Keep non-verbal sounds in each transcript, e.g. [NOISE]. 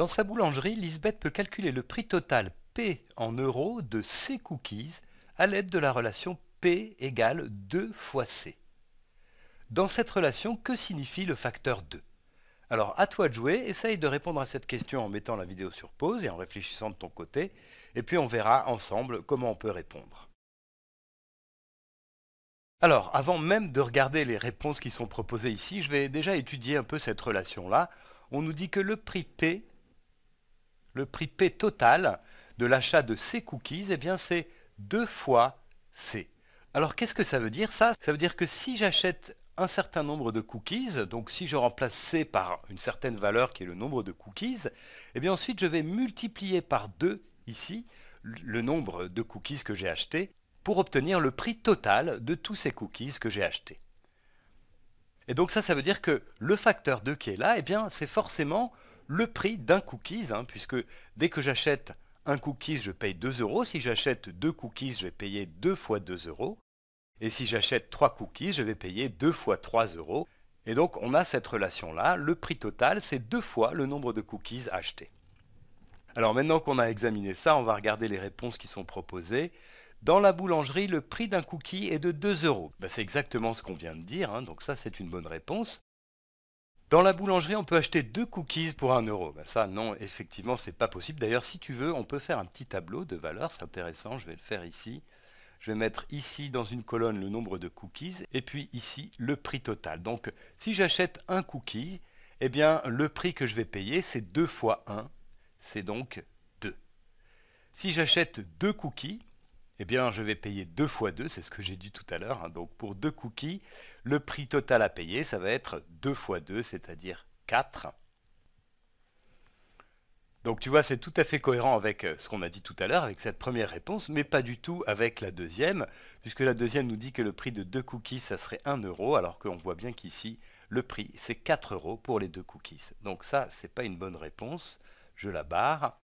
Dans sa boulangerie, Lisbeth peut calculer le prix total P en euros de ses cookies à l'aide de la relation P égale 2 fois C. Dans cette relation, que signifie le facteur 2 Alors à toi de jouer, essaye de répondre à cette question en mettant la vidéo sur pause et en réfléchissant de ton côté, et puis on verra ensemble comment on peut répondre. Alors, avant même de regarder les réponses qui sont proposées ici, je vais déjà étudier un peu cette relation-là. On nous dit que le prix P le prix P total de l'achat de ces cookies, eh bien c'est 2 fois C. Alors qu'est-ce que ça veut dire ça Ça veut dire que si j'achète un certain nombre de cookies, donc si je remplace C par une certaine valeur qui est le nombre de cookies, et eh bien ensuite je vais multiplier par 2 ici le nombre de cookies que j'ai acheté pour obtenir le prix total de tous ces cookies que j'ai achetés. Et donc ça, ça veut dire que le facteur 2 qui est là, eh bien c'est forcément le prix d'un cookies, hein, puisque dès que j'achète un cookies, je paye 2 euros. Si j'achète deux cookies, je vais payer 2 fois 2 euros. Et si j'achète 3 cookies, je vais payer 2 fois 3 euros. Et donc on a cette relation-là. Le prix total, c'est deux fois le nombre de cookies achetés. Alors maintenant qu'on a examiné ça, on va regarder les réponses qui sont proposées. Dans la boulangerie, le prix d'un cookie est de 2 euros. Ben, c'est exactement ce qu'on vient de dire, hein. donc ça c'est une bonne réponse. Dans la boulangerie, on peut acheter deux cookies pour 1 euro. Ben, ça, non, effectivement, c'est pas possible. D'ailleurs, si tu veux, on peut faire un petit tableau de valeurs. C'est intéressant. Je vais le faire ici. Je vais mettre ici dans une colonne le nombre de cookies et puis ici le prix total. Donc, si j'achète un cookie, eh bien, le prix que je vais payer, c'est 2 fois 1. C'est donc 2. Si j'achète deux cookies, eh bien je vais payer 2 fois 2, c'est ce que j'ai dit tout à l'heure. Hein. Donc pour 2 cookies, le prix total à payer, ça va être 2 fois 2, c'est-à-dire 4. Donc tu vois, c'est tout à fait cohérent avec euh, ce qu'on a dit tout à l'heure, avec cette première réponse, mais pas du tout avec la deuxième, puisque la deuxième nous dit que le prix de 2 cookies, ça serait 1 euro, alors qu'on voit bien qu'ici, le prix, c'est 4 euros pour les deux cookies. Donc ça, c'est pas une bonne réponse. Je la barre.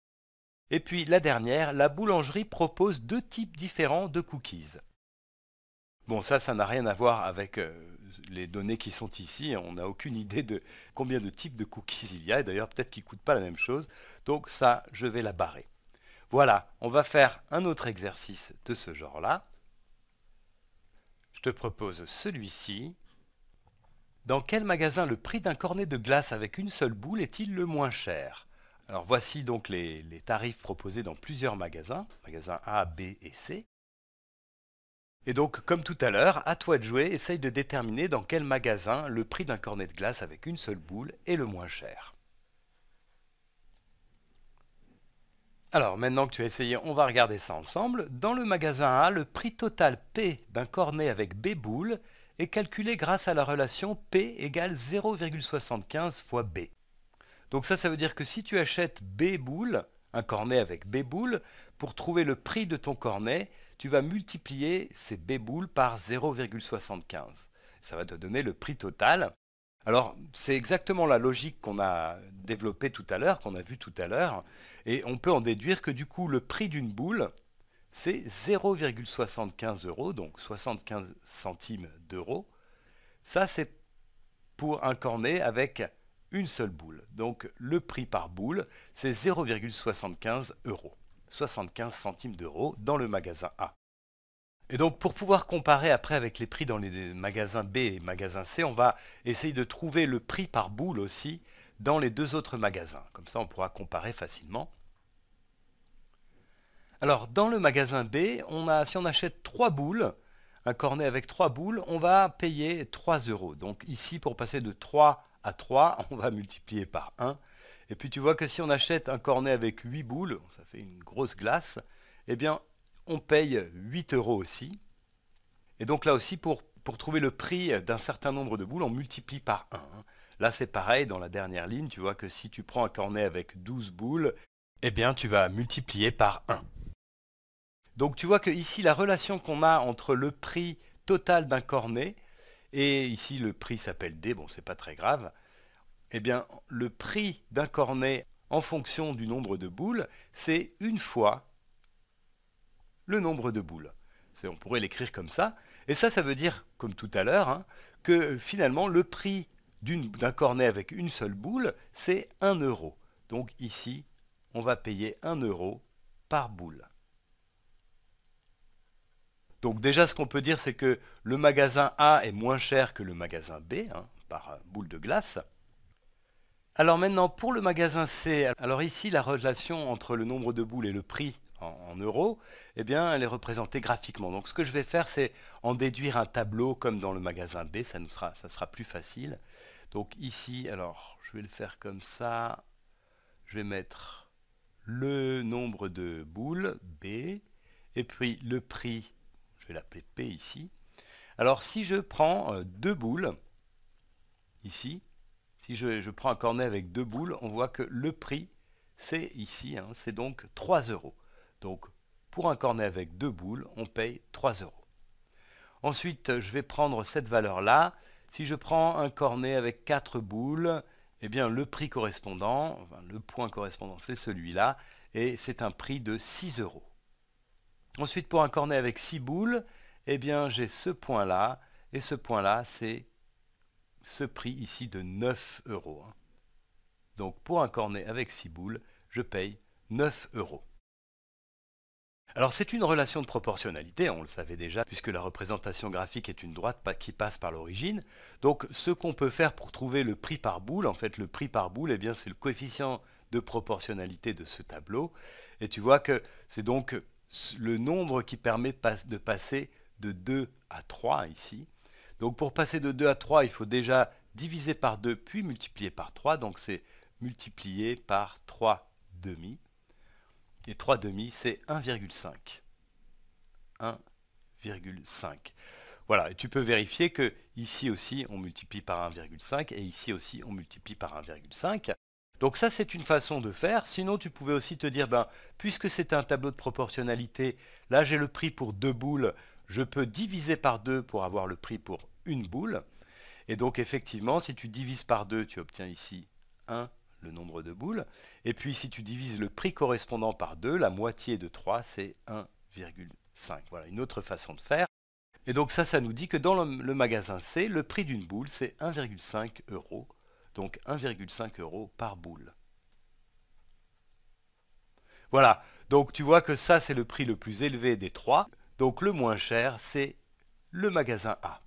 Et puis la dernière, la boulangerie propose deux types différents de cookies. Bon, ça, ça n'a rien à voir avec euh, les données qui sont ici. On n'a aucune [LAUGHS] idée de combien de types de cookies il y a. Et d'ailleurs, peut-être qu'ils ne coûtent pas la même chose. Donc ça, je vais la barrer. Voilà, on va faire un autre exercice de ce genre-là. Je te propose celui-ci. Dans quel magasin le prix d'un cornet de glace avec une seule boule est-il le moins cher alors voici donc les, tarifs proposés dans plusieurs magasins, magasins A, B et C. Et donc, comme tout à l'heure, à toi de jouer, essaye de déterminer dans quel magasin le prix d'un cornet de glace avec une seule boule est le moins cher. Alors maintenant que tu as essayé, on va regarder ça ensemble. Dans le magasin A, le prix total P d'un cornet avec B boules est calculé grâce à la relation P égale 0,75 fois B. Donc ça, ça veut dire que si tu achètes B boules, un cornet avec B boules, pour trouver le prix de ton cornet, tu vas multiplier ces B boules par 0,75. Ça va te donner le prix total. Alors, c'est exactement la logique qu'on a développée tout à l'heure, qu'on a vue tout à l'heure, et on peut en déduire que du coup, le prix d'une boule, c'est 0,75 euros, donc 75 centimes d'euros. Ça, c'est pour un cornet avec une seule boule. Donc le prix par boule, c'est 0,75 euros. 75 centimes d'euros dans le magasin A. Et donc pour pouvoir comparer après avec les prix dans les magasins B et magasins C, on va essayer de trouver le prix par boule aussi dans les deux autres magasins. Comme ça on pourra comparer facilement. Alors dans le magasin B, on a, si on achète trois boules, un cornet avec trois boules, on va payer 3 euros. Donc ici pour passer de 3 à 3, [LAUGHS] on va multiplier par 1. Et puis tu vois que si on achète un cornet avec 8 boules, ça fait une grosse glace, eh bien on paye 8 euros aussi. Et donc là aussi, pour, trouver le prix d'un certain nombre de boules, on multiplie par 1. Hein. Là c'est pareil, dans la dernière ligne, tu vois que si tu prends un cornet avec 12 boules, eh bien tu vas multiplier par 1. Donc tu vois que ici la relation qu'on a entre le prix total d'un cornet et ici le prix s'appelle D, bon c'est pas très grave, eh bien le prix d'un cornet en fonction du nombre de boules, c'est une fois le nombre de boules. On pourrait l'écrire comme ça, et ça, ça veut dire, comme tout à l'heure, hein, que finalement le prix d'un cornet avec une seule boule, c'est 1 euro. Donc ici, on va payer 1 euro par boule. Donc déjà, ce qu'on peut dire, c'est que le magasin A est moins cher que le magasin B, hein, par boule de glace. Alors maintenant, pour le magasin C, alors ici, la relation entre le nombre de boules et le prix en, euros, eh bien, elle est représentée graphiquement. Donc ce que je vais faire, c'est en déduire un tableau comme dans le magasin B, ça, nous sera, ça sera plus facile. Donc ici, alors, je vais le faire comme ça. Je vais mettre le nombre de boules, B, et puis le prix, je vais l'appeler P ici. Alors si je prends euh, deux boules, ici, si je, prends un cornet avec deux boules, on voit que le prix, c'est ici, hein, c'est donc 3 euros. Donc pour un cornet avec deux boules, on paye 3 euros. Ensuite, je vais prendre cette valeur-là. Si je prends un cornet avec quatre boules, eh bien le prix correspondant, le point correspondant, c'est celui-là, et c'est un prix de 6 euros. Ensuite, pour un cornet avec 6 boules, eh bien, j'ai ce point-là, et ce point-là, c'est ce prix ici de 9 euros. Hein. Donc, pour un cornet avec 6 boules, je paye 9 euros. Alors c'est une relation de proportionnalité, on le savait déjà, puisque la représentation graphique est une droite qui passe par l'origine. Donc ce qu'on peut faire pour trouver le prix par boule, en fait le prix par boule, eh bien c'est le coefficient de proportionnalité de ce tableau. Et tu vois que c'est donc le nombre qui permet de passer de 2 à 3 ici. Donc pour passer de 2 à 3, il faut déjà diviser par 2 puis multiplier par 3. Donc c'est multiplier par 3 demi. Et 3 demi, c'est 1,5. 1,5. Voilà, et tu peux vérifier que ici aussi on multiplie par 1,5 et ici aussi on multiplie par 1,5. Donc ça, c'est une façon de faire. Sinon, tu pouvais aussi te dire, ben, puisque c'est un tableau de proportionnalité, là j'ai le prix pour deux boules, je peux diviser par deux pour avoir le prix pour une boule. Et donc effectivement, si tu divises par deux, tu obtiens ici 1, le nombre de boules. Et puis si tu divises le prix correspondant par 2, la moitié de 3, c'est 1,5. Voilà, une autre façon de faire. Et donc ça, ça nous dit que dans le, magasin C, le prix d'une boule, c'est 1,5 euros donc 1,5 euros par boule. Voilà, donc tu vois que ça c'est le prix le plus élevé des trois, donc le moins cher c'est le magasin A.